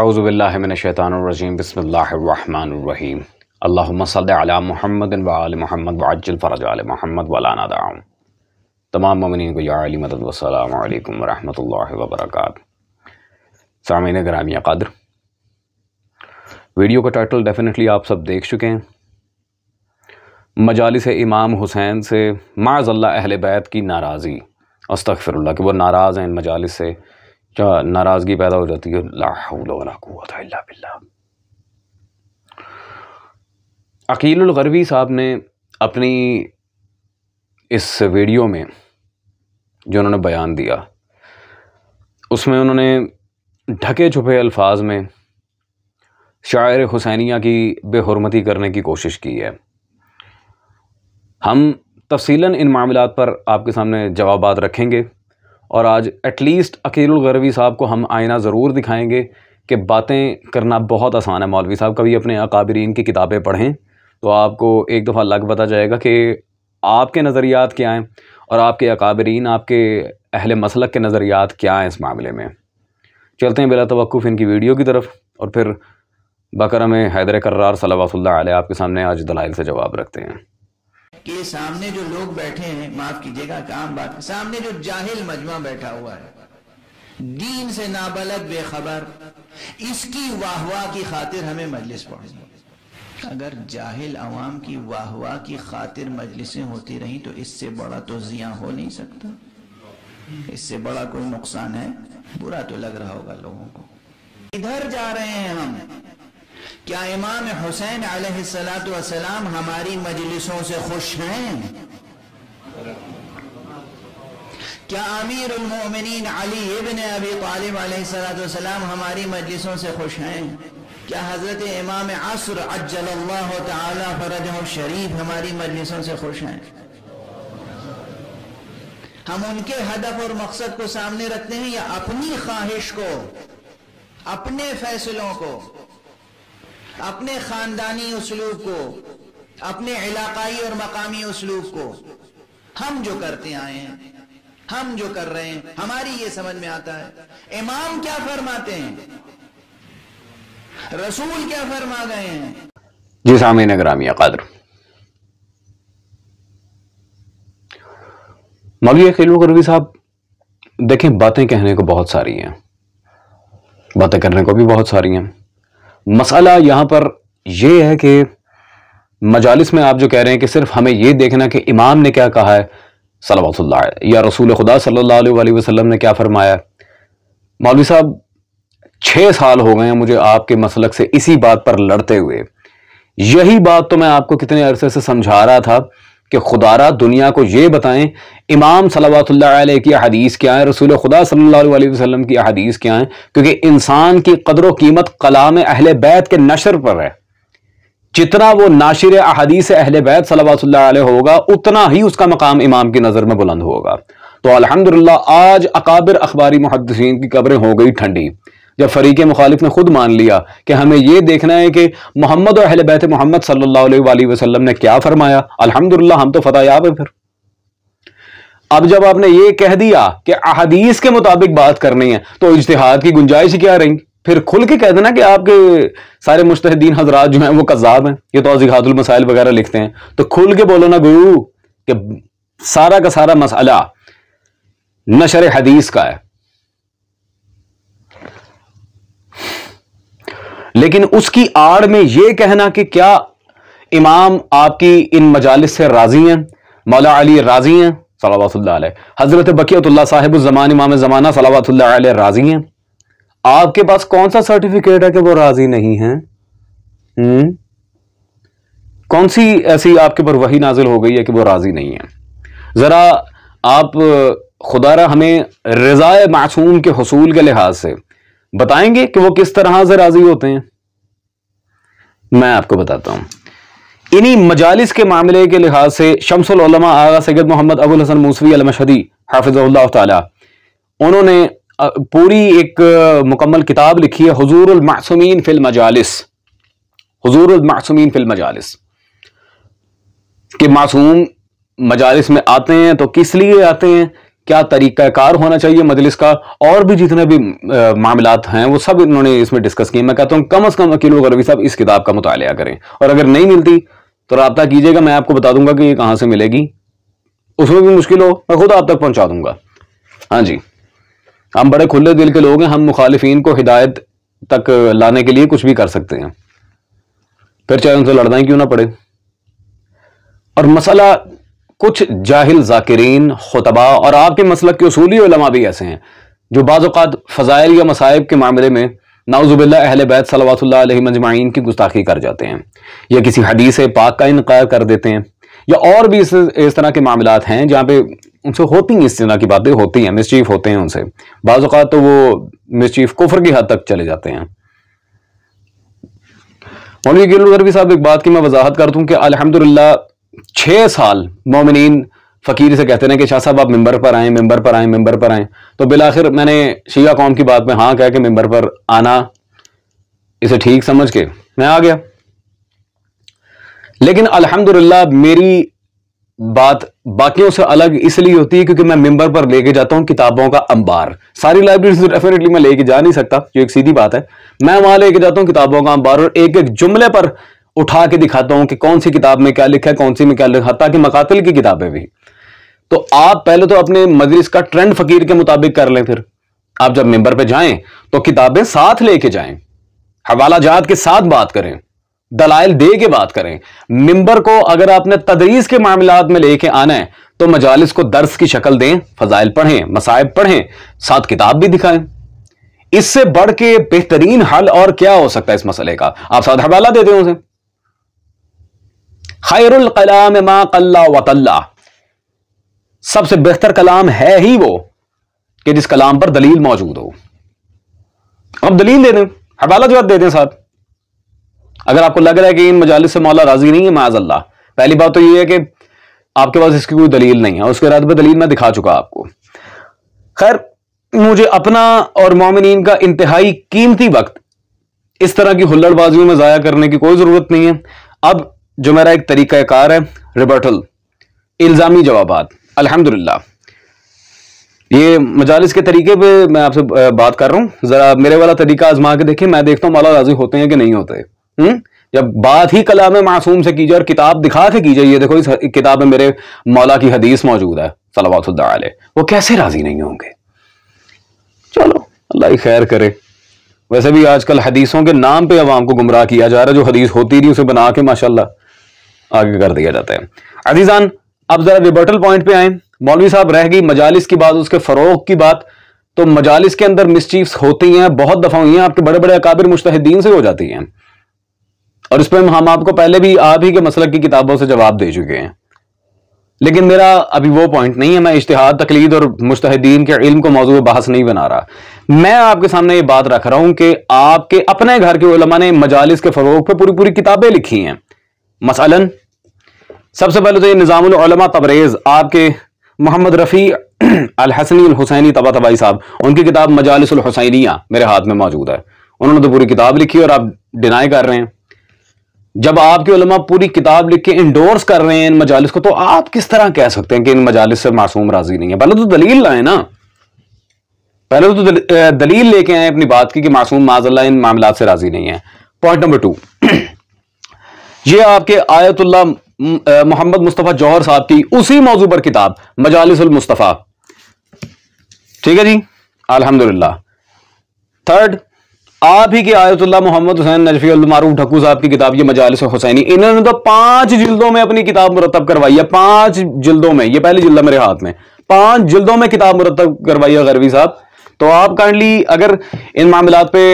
अज़बिल्लाशैतरजीम बसमीम अल्ला महमद वाल महमद वाजल फ़रज आल महमद वालाना दाम तमाम ममिन को या मदद वसलम वरम वबरक सामिन ग्रामिया कदर वीडियो का टाइटल डेफिनेटली आप सब देख चुके हैं मजालिस इमाम हुसैन से माजल्ला अहल बैत की नाराज़ी अस्तफ़िरल्ला कि वो नाराज़ हैं इन मजालस से क्या नाराज़गी पैदा हो जाती है बिल्ला अकीलगरबी साहब ने अपनी इस वीडियो में जो उन्होंने बयान दिया उसमें उन्होंने ढके छुपे अल्फाज में शायर हुसैनिया की बेहरमती करने की कोशिश की है हम तफसीला इन मामलों पर आपके सामने जवाब रखेंगे और आज एटलीस्ट अकील गरवी साहब को हम आईना ज़रूर दिखाएंगे कि बातें करना बहुत आसान है मौलवी साहब कभी अपने अकाबरीन की किताबें पढ़ें तो आपको एक दफ़ा लग पता जाएगा कि आपके नज़रियात क्या हैं और आपके अकाबरीन आपके अहल मसलक के नज़रियात क्या हैं इस मामले में चलते हैं बिला तवक़ इनकी वीडियो की तरफ और फिर बकर में हैदर करार सलावासल्ला आपके सामने आज दलाइल से जवाब रखते हैं कि सामने जो लोग बैठे हैं माफ कीजिएगा काम बात सामने जो जाहिल मजमा बैठा हुआ है दीन से नाबालग बेखबर इसकी वाहवा की खातिर हमें मजलिस पढ़नी अगर जाहिल आवाम की वाहवा की खातिर मजलिसें होती रहीं तो इससे बड़ा तो जिया हो नहीं सकता इससे बड़ा कोई नुकसान है बुरा तो लग रहा होगा लोगों को इधर जा रहे हैं हम क्या इमाम हुसैन सलाम हमारी मजलिसों से खुश हैं क्या आमिर उलमोमिन अली इबन अबी तालिब सलाम हमारी मजलिसों से खुश हैं क्या हजरत इमाम असर अज्जल्लाह फरज शरीफ हमारी मजलिसों से खुश हैं हम उनके हदफ और मकसद को सामने रखते हैं या अपनी ख्वाहिश को अपने फैसलों को अपने खानदानी उसलूब को अपने इलाकाई और मकामी उसलूब को हम जो करते आए हैं हम जो कर रहे हैं हमारी ये समझ में आता है इमाम क्या फरमाते हैं रसूल क्या फरमा गए हैं जी सामी नगरामिया कदर मौलवी खिलू करवी साहब देखें बातें कहने को बहुत सारी हैं बातें करने को भी बहुत सारी हैं मसला यहाँ पर यह है कि मजालस में आप जो कह रहे हैं कि सिर्फ हमें यह देखना कि इमाम ने क्या कहा है सल्ला या रसूल खुदा सल्ला वसलम ने क्या फरमाया मौलवी साहब छः साल हो गए हैं मुझे आपके मसलक से इसी बात पर लड़ते हुए यही बात तो मैं आपको कितने अरसे से समझा रहा था कि खुदारा दुनिया को ये बताएं इमाम सलावतुल्लाह की हदीस क्या है रसूल खुदा सल्लल्लाहु अलैहि वसल्लम की हदीस क्या है क्योंकि इंसान की कदर कीमत कलाम अहल बैत के नशर पर है जितना वो नाशिर अहदीस अहल बैत सलावतुल्लाह होगा उतना ही उसका मकाम इमाम की नज़र में बुलंद होगा तो अलहमदिल्ला आज अकाबिर अखबारी मुहदसिन की कब्रें हो गई ठंडी जब फरीक मुखालिफ ने खुद मान लिया कि हमें यह देखना है कि मोहम्मद और अहल बैत मोहम्मद सल्ला वसलम ने क्या फरमाया अलहमदुल्ला हम तो फतेह याब है फिर अब जब आपने ये कह दिया कि अहदीस के मुताबिक बात करनी है तो इजतहाद की गुंजाइश क्या रही फिर खुल के कह देना कि आपके सारे मुश्तदीन हजरात जो हैं वो कजाब हैं ये तो अजीहादुल मसाइल वगैरह लिखते हैं तो खुल के बोलो ना गुरु कि सारा का सारा मसला नशर हदीस का है लेकिन उसकी आड़ में यह कहना कि क्या इमाम आपकी इन मजालिस से राजी हैं मौला अली राजी हैं सलावतल्ला हज़रत बकियतुल्ला साहिब ज़मान इमाम ज़माना सलावतल्ला राज़ी हैं आपके पास कौन सा सर्टिफिकेट है कि वो राज़ी नहीं हुँ? हम्म? कौन सी ऐसी आपके ऊपर वही नाजिल हो गई है कि वो राज़ी नहीं है ज़रा आप खुदारा हमें रज़ाए मासूम के हसूल के लिहाज से बताएंगे कि वो किस तरह से राज़ी होते हैं मैं आपको बताता हूं इन्हीं मजालिस के मामले के लिहाज से शमसलमा आगा सैद मोहम्मद अबुल हसन मूसवी अलमशदी हाफिज उन्होंने पूरी एक मुकम्मल किताब लिखी है हजूरमासूमीन फिल मजालिस हजूरमासूमीन फिल मजालिस के मासूम मजालिस में आते हैं तो किस लिए आते हैं क्या तरीकाकार होना चाहिए मजलिस का और भी जितने भी मामला हैं वो सब इन्होंने इसमें डिस्कस किए मैं कहता हूँ कम अज कम अकील गरवी साहब इस किताब का मुताया करें और अगर नहीं मिलती तो रबता कीजिएगा मैं आपको बता दूंगा कि ये कहाँ से मिलेगी उसमें भी मुश्किल हो मैं खुद आप तक पहुँचा दूंगा हाँ जी हम बड़े खुले दिल के लोग हैं हम मुखालफन को हिदायत तक लाने के लिए कुछ भी कर सकते हैं फिर चाहे उनसे लड़ना ही क्यों ना पड़े और मसला कुछ जाहिल जाकिरीन खुतबा और आपके मसलक के असूली भी ऐसे हैं जो बाज़ात फ़जाइल या मसाइब के मामले में नाउजुबिल्ला अहल बैत सलावतुल्ला मजमाइन की गुस्ताखी कर जाते हैं या किसी हदीस पाक का इनकार कर देते हैं या और भी इस, इस तरह के मामला हैं जहाँ पे उनसे होती हैं इस तरह की बातें होती हैं मिसचीफ होते हैं उनसे बाज़ात तो वो मिसचीफ कुफर की हद तक चले जाते हैं मौलवी गिलरवी साहब एक बात की मैं वजाहत कर दूँ कि अलहमदिल्ला छः साल मोमिन फ़कीर से कहते रहे कि शाह साहब आप मेंबर पर आएँ मेंबर पर आएँ मेंबर पर आएँ तो बिल आखिर मैंने शिया कौम की बात में हाँ कह के मेंबर पर आना इसे ठीक समझ के मैं आ गया लेकिन अल्हम्दुलिल्लाह मेरी बात बाकियों से अलग इसलिए होती है क्योंकि मैं मेंबर पर लेके जाता हूँ किताबों का अंबार सारी लाइब्रेरी से डेफिनेटली मैं लेके जा नहीं सकता जो एक सीधी बात है मैं वहां लेके जाता हूँ किताबों का अंबार और एक एक जुमले पर उठा के दिखाता हूं कि कौन सी किताब में क्या लिखा है कौन सी में क्या लिखा ताकि मकातल की किताबें भी तो आप पहले तो अपने मजलिस का ट्रेंड फकीर के मुताबिक कर लें फिर आप जब मेंबर पे जाएं तो किताबें साथ लेके जाएं हवाला जात के साथ बात करें दलाइल दे के बात करें मेंबर को अगर आपने तदरीस के मामला में लेके आना है तो मजालिस को दर्स की शक्ल दें फजाइल पढ़ें मसायब पढ़ें साथ किताब भी दिखाएं इससे बढ़ के बेहतरीन हल और क्या हो सकता है इस मसले का आप साथ हवाला दे दें उसे खैरुल कलाम मा कल्ला वतल्ला सबसे बेहतर कलाम है ही वो कि जिस कलाम पर दलील मौजूद हो अब दलील दे दें हवाला जवाब दे दें साहब अगर आपको लग रहा है कि इन मजालिस से मौला राजी नहीं है अल्लाह पहली बात तो यह है कि आपके पास इसकी कोई दलील नहीं है उसके रात पर दलील मैं दिखा चुका आपको खैर मुझे अपना और मोमिन का इंतहाई कीमती वक्त इस तरह की हुल्लड़बाजियों में ज़ाया करने की कोई ज़रूरत नहीं है अब जो मेरा एक तरीक़ाकार है रिबर्टल इल्ज़ामी जवाब अल्हम्दुलिल्लाह ये मजालस के तरीके पे मैं आपसे बात कर रहा हूँ ज़रा मेरे वाला तरीका आजमा के देखें मैं देखता हूँ मौला राजी होते हैं कि नहीं होते हुँ? हम्म? जब बात ही कलाम मासूम से कीजिए और किताब दिखा के कीजिए ये देखो इस किताब में मेरे मौला की हदीस मौजूद है सलावातुल्ला वो कैसे राज़ी नहीं होंगे चलो अल्लाह खैर करे वैसे भी आजकल हदीसों के नाम पे अवाम को गुमराह किया जा रहा है जो हदीस होती नहीं उसे बना के माशाल्लाह आगे कर दिया जाता है अजीजान अब जरा रिबर्टल पॉइंट पे आए मौलवी साहब रह गई मजालिस की बात उसके फरोग की बात तो मजालिस के अंदर मिसचीफ्स होती हैं बहुत दफा हुई हैं आपके बड़े बड़े अकाबिर मुश्तिन से हो जाती हैं और इस पर हम आपको पहले भी आप ही के मसलक की किताबों से जवाब दे चुके हैं लेकिन मेरा अभी वो पॉइंट नहीं है मैं इश्तिहाद तकलीद और मुश्तिन के इल्म को मौजूद बहस नहीं बना रहा मैं आपके सामने ये बात रख रहा हूं कि आपके अपने घर के उलमा ने मजालिस के फरोग पर पूरी पूरी किताबें लिखी हैं मसलन सबसे पहले तो ये निज़ामा तबरेज़ आपके मोहम्मद रफ़ी अलहसनी हुसैनी तबा तबाई साहब उनकी किताब मजालसैनिया मेरे हाथ में मौजूद है उन्होंने तो पूरी किताब लिखी और आप डिनाई कर रहे हैं जब आपके उलमा पूरी किताब लिख के इंडोर्स कर रहे हैं इन मजालिस को तो आप किस तरह कह सकते हैं कि इन मजालिस से मासूम राजी नहीं है पहले तो दलील लाए ना पहले तो दलील लेके आए अपनी बात की कि मासूम माजल्ला इन मामला से राजी नहीं है पॉइंट नंबर टू ये आपके आयतुल्ला मोहम्मद मुस्तफ़ा जौहर साहब की उसी मौजू पर किताब मुस्तफा ठीक है जी अल्हम्दुलिल्लाह थर्ड आप ही के आयतुल्लाह मोहम्मद हुसैन नजफी मारूफ ढकू साहब की किताब ये मजालिस हुसैनी इन्होंने तो पांच जिल्दों में अपनी किताब मुरतब करवाई है पांच जिल्दों में ये पहली जिल्दा मेरे हाथ में पांच जिल्दों में किताब मुरतब करवाई है गरवी साहब तो आप काइंडली अगर इन मामला पे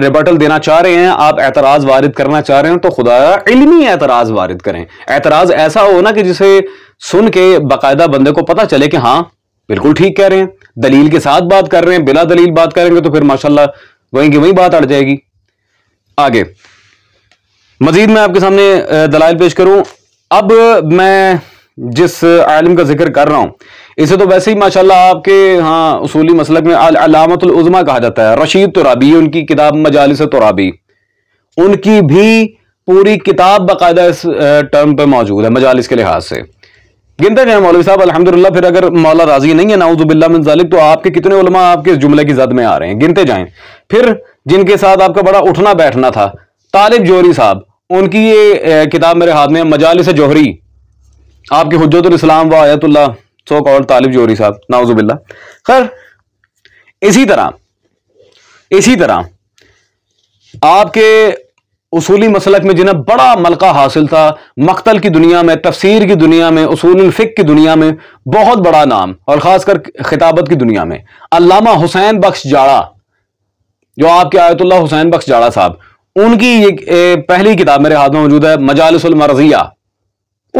रिबर्टल देना चाह रहे हैं आप एतराज वारिद करना चाह रहे हैं तो खुदा इलमी एतराज वारिद करें एतराज ऐसा हो ना कि जिसे सुन के बाकायदा बंदे को पता चले कि हाँ बिल्कुल ठीक कह रहे हैं दलील के साथ बात कर रहे हैं बिला दलील बात करेंगे तो फिर माशाला वहीं की वहीं बात अड़ जाएगी आगे मजीद मैं आपके सामने दलाइल पेश करूं अब मैं जिस आलम का जिक्र कर रहा हूं इसे तो वैसे ही माशाल्लाह आपके हाँ उसूली मसलक में अलामतुलजमा कहा जाता है रशीद तुराबी उनकी किताब मजालस तुराबी उनकी भी पूरी किताब बाकायदा इस टर्म पर मौजूद है मजालिस के लिहाज से गिनते जाए मौलवी साहब अलहमदिल्ला फिर अगर मौला राजी नहीं है नाउजुबिल्ला तो आपके कितने उलमा आपके इस जुमले की जद में आ रहे हैं गिनते जाए फिर जिनके साथ आपका बड़ा उठना बैठना था तालिब जोहरी साहब उनकी ये किताब मेरे हाथ में मजालिस जोहरी आपकी हजरत इस्लाम व आयतुल्ला सो कॉल्ड तालिब जोहरी साहब नाउजुबिल्ला खैर इसी तरह इसी तरह आपके उसूली मसलक में जिन्हें बड़ा मलका हासिल था मख्तल की दुनिया में तफसीर की दुनिया में उसूल फिक की दुनिया में बहुत बड़ा नाम और ख़ासकर खिताबत की दुनिया में अल्लामा हुसैन बख्श जाड़ा जो आपके आयतुल्ला हुसैन बख्श जाड़ा साहब उनकी ये पहली किताब मेरे हाथ में मौजूद है मजालसमरजिया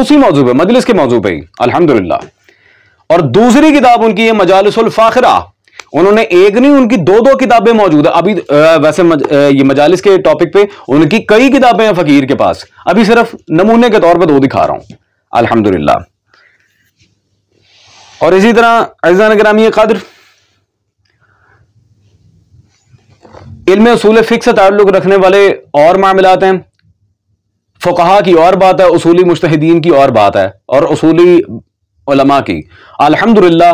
उसी मौजू पर मजलिस के मौजू पर ही अलहमदिल्ला और दूसरी किताब उनकी है मजालसुल फाखरा उन्होंने एक नहीं उनकी दो दो किताबें मौजूद है अभी वैसे मज, ये मजालिस के टॉपिक पे उनकी कई किताबें हैं फकीर के पास अभी सिर्फ नमूने के तौर पर दो दिखा रहा हूं अल्हम्दुलिल्लाह और इसी तरह अजान ग्रामी कदर इलम असूल फिक्स से ताल्लुक रखने वाले और मामला हैं फ़ुकाहा की और बात है उसूली मुश्तहदीन की और बात है और उसूली उलमा की अल्हम्दुलिल्लाह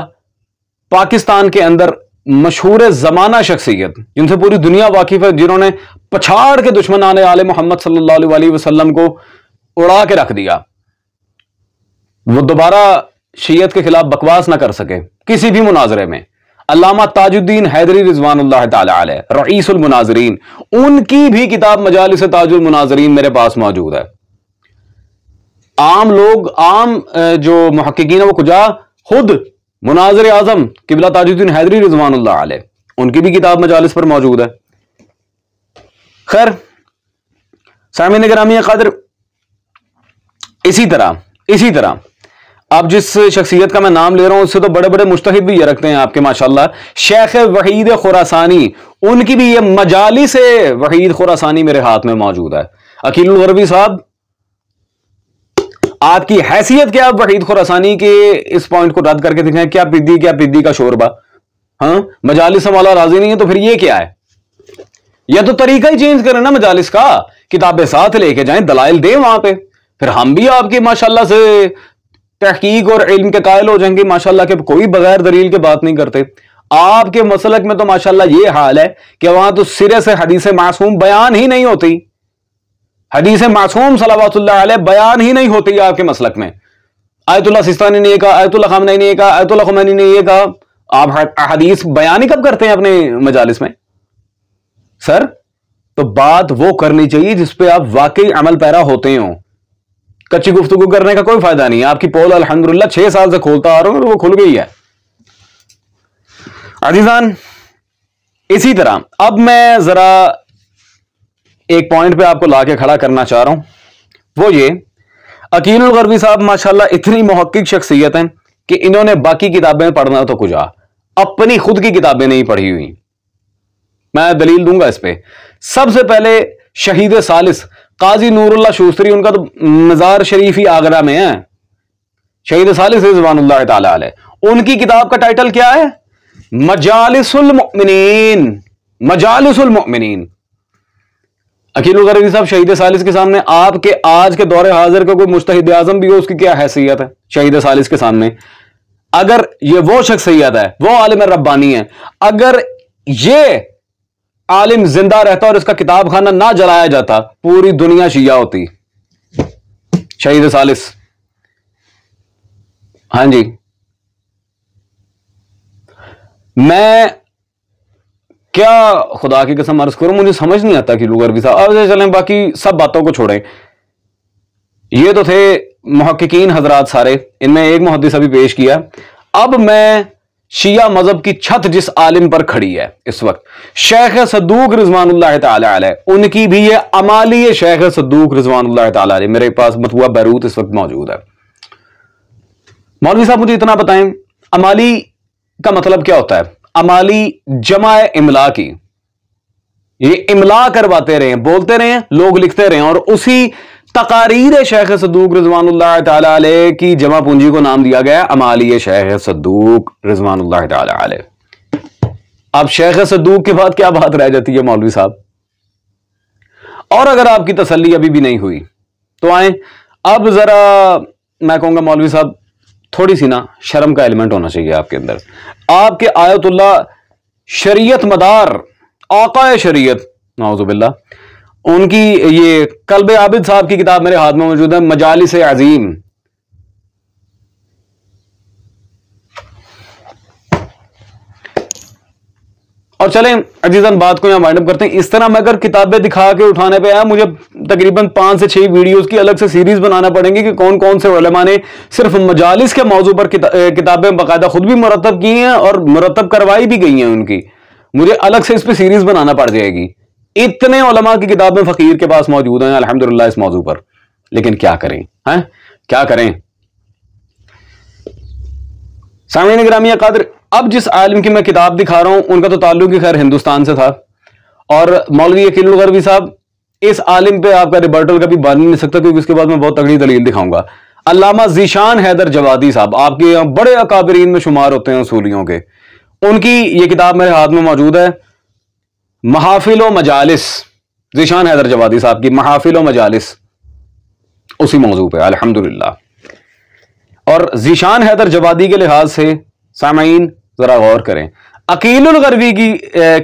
पाकिस्तान के अंदर मशहूर ज़माना शख्सियत जिनसे पूरी दुनिया वाकिफ है जिन्होंने पछाड़ के दुश्मन आने आल मोहम्मद सल्लल्लाहु वसल्लम को उड़ा के रख दिया वो दोबारा शीयत के खिलाफ बकवास ना कर सके किसी भी मुनाजरे में अलामा ताजुद्दीन हैदरी रिजवान तईसमनाजरीन उनकी भी किताब मजालिस ताजुल मुनाजरीन मेरे पास मौजूद है आम लोग आम जो महकिन है वो खुजा खुद मुनाजर आजम किबला ताजुद्दीन हैदरी रिजवान उनकी भी किताब मजालस पर मौजूद है खैर सामिन ग्रामी कदर इसी तरह इसी तरह अब जिस शख्सियत का मैं नाम ले रहा हूं उससे तो बड़े बड़े मुश्तहिद भी ये रखते हैं आपके माशाला शेख वहीद खुरासानी उनकी भी ये मजालिस वहीद खुरासानी मेरे हाथ में मौजूद है अकील गरबी साहब आपकी हैसियत क्या वहीद खुरासानी के इस पॉइंट को रद्द करके दिखाएं क्या पिद्दी क्या पिद्दी का शोरबा हाँ मजालिस वाला राजी नहीं है तो फिर ये क्या है या तो तरीका ही चेंज करें ना मजालिस का किताबें साथ लेके जाएं दलाइल दें वहां पे फिर हम भी आपके माशाला से तहकीक और इल्म के कायल हो जाएंगे माशाला के कोई बगैर दलील के बात नहीं करते आपके मसलक में तो माशाला ये हाल है कि वहां तो सिरे से हदीस मासूम बयान ही नहीं होती हदीस मासूम सलावतुल्लाह बयान ही नहीं होती आपके मसलक में आयतुल्ला सिस्तानी ने यह कहा आयतुल्ला खामनाई ने यह कहा आयतुल्ला खुमैनी ने यह कहा आप हदीस बयान ही कब करते हैं अपने मजालिस में सर तो बात वो करनी चाहिए जिसपे आप वाकई अमल पैरा होते हो कच्ची गुफ्तु करने का कोई फायदा नहीं है आपकी पोल अलहमदुल्ला छह साल से खोलता आ रहा हूं और वो खुल गई है अजीजान इसी तरह अब मैं जरा एक पॉइंट पे आपको लाके खड़ा करना चाह रहा हूं वो ये अकील गर्वी साहब माशाल्लाह इतनी मोहक्क शख्सियत हैं कि इन्होंने बाकी किताबें पढ़ना तो कुछ अपनी खुद की किताबें नहीं पढ़ी हुई मैं दलील दूंगा इस पर सबसे पहले शहीद सालिस काजी नूरुल्ला शूस्त्री उनका तो मज़ार शरीफ ही आगरा में है शहीद सालिस रिजवान उनकी किताब का टाइटल क्या है मजालिसमिन मजालिसमिन अकील करेगी साहब शहीद सालिस के सामने आपके आज के दौरे हाजिर का कोई मुस्तहिद आजम भी हो उसकी क्या हैसियत है शहीद सालिस के सामने अगर ये वो शख्सियत है वो आलिम रब्बानी है अगर ये आलिम जिंदा रहता और इसका किताब खाना ना जलाया जाता पूरी दुनिया शिया होती शहीद सालिस हाँ जी मैं क्या खुदा की कसम अर्ज करो मुझे समझ नहीं आता कि लोग अरबी साहब अब चलें बाकी सब बातों को छोड़ें ये तो थे महक्कीन हजरात सारे इनमें एक मुहदस अभी पेश किया अब मैं शिया मजहब की छत जिस आलिम पर खड़ी है इस वक्त शेख सदूक रिजवान उनकी भी ये अमाली शेख सदूक रिजवान मेरे पास मतुआ बैरूत इस वक्त मौजूद है मौलवी साहब मुझे इतना बताएं अमाली का मतलब क्या होता है अमाली जमा इमला की ये इमला करवाते रहे बोलते रहे लोग लिखते रहे और उसी तकारीर शेख सदूक रजवान की जमा पूंजी को नाम दिया गया अमाली शेख सदूक रजवान अब शेख सदूक के बाद क्या बात रह जाती है मौलवी साहब और अगर आपकी तसल्ली अभी भी नहीं हुई तो आए अब जरा मैं कहूंगा मौलवी साहब थोड़ी सी ना शर्म का एलिमेंट होना चाहिए आपके अंदर आपके आयतुल्ला शरीयत मदार आकाय शरीयत नाउजुबिल्ला उनकी ये कल्बे आबिद साहब की किताब मेरे हाथ में मौजूद है मजालिस अजीम और चले अजीजन बात को यहाँ वाइंड करते हैं इस तरह मैं अगर किताबें दिखा के उठाने पे आया मुझे तकरीबन पांच से छह वीडियोस की अलग से सीरीज़ बनाना पड़ेंगी कि कौन कौन से वलमा ने सिर्फ मजालिस के मौजू पर किता, किताबें बाकायदा ख़ुद भी मरतब की हैं और मरतब करवाई भी गई हैं उनकी मुझे अलग से इस पर सीरीज़ बनाना पड़ जाएगी इतने वलमा की किताबें फ़कीर के पास मौजूद हैं अलहमदुल्ला इस मौजू पर लेकिन क्या करें हैं क्या करें सामने ग्रामीण कादर अब जिस आलम की मैं किताब दिखा रहा हूं उनका तो ताल्लुक ही खैर हिंदुस्तान से था और मौलवी अकील गरवी साहब इस आलिम पे आपका रिबर्टल कभी बन नहीं सकता क्योंकि उसके बाद मैं बहुत तगड़ी दलील दिखाऊंगा अलामा जीशान हैदर जवादी साहब आपके यहाँ बड़े अकाबरीन में शुमार होते हैं असूलियों के उनकी ये किताब मेरे हाथ में मौजूद है महाफिलो मजालिस जीशान हैदर जवादी साहब की महाफिलो मजालिस उसी मौजू पर अलहमदुल्ला और जीशान हैदर जवादी के लिहाज से सामीन जरा गौर करें अकील गरबी की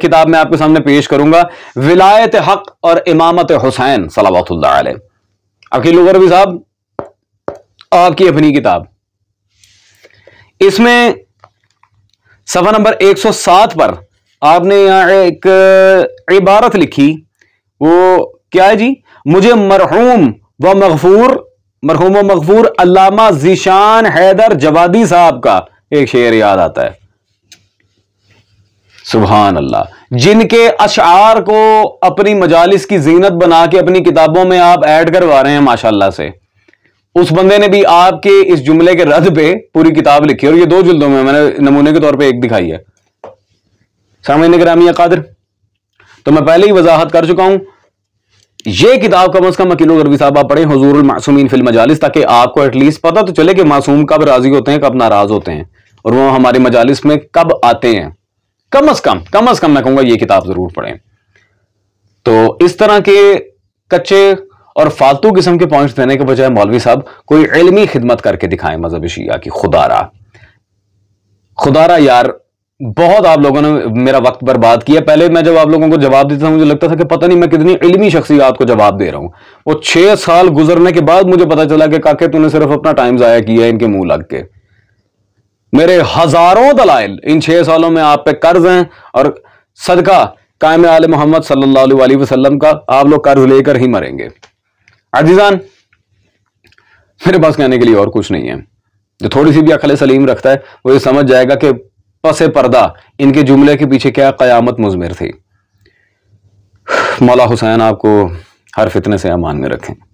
किताब में आपके सामने पेश करूंगा विलायत हक और इमामत हुसैन सलावतुल्ला अकील गरबी साहब आपकी अपनी किताब इसमें सफा नंबर 107 पर आपने यहां एक इबारत लिखी वो क्या है जी मुझे मरहूम व मगफूर मरहूम व मगफूर अलामा जीशान हैदर जवादी साहब का एक शेर याद आता है सुबहान अल्लाह जिनके अशार को अपनी मजालिस की जीनत बना के अपनी किताबों में आप ऐड करवा रहे हैं माशाल्लाह से उस बंदे ने भी आपके इस जुमले के रद्द पे पूरी किताब लिखी और ये दो जुल्दों में मैंने नमूने के तौर पे एक दिखाई है सामने ग्रामी कादर तो मैं पहले ही वजाहत कर चुका हूं ये किताब कम अज कम अकीलो गरबी साहब आप पढ़े हजूर मासूमिन फिल्म मजालिस ताकि आपको एटलीस्ट पता तो चले कि मासूम कब राजी होते हैं कब नाराज होते हैं और वो हमारे मजालिस में कब आते हैं कम अज कम कम अज कम मैं कहूंगा ये किताब जरूर पढ़ें तो इस तरह के कच्चे और फालतू किस्म के पॉइंट्स देने के बजाय मौलवी साहब कोई इलमी खिदमत करके दिखाएं मजहब शिया की खुदारा खुदारा यार बहुत आप लोगों ने मेरा वक्त बर्बाद किया पहले मैं जब आप लोगों को जवाब देता था मुझे लगता था कि पता नहीं मैं कितनी इलमी शख्सियात को जवाब दे रहा हूं वो छह साल गुजरने के बाद मुझे पता चला कि काके तूने सिर्फ अपना टाइम ज़ाया किया इनके मुंह लग के मेरे हजारों दलाइल इन छह सालों में आप पे कर्ज हैं और सदका कायम आल मोहम्मद सल्लाम वसल्लम का आप लोग कर्ज लेकर ही मरेंगे अजीजान मेरे पास कहने के लिए और कुछ नहीं है जो थोड़ी सी भी अखले सलीम रखता है वो ये समझ जाएगा कि पसे पर्दा इनके जुमले के पीछे क्या कयामत मुजमिर थी मौला हुसैन आपको हर फितने से अमान में रखें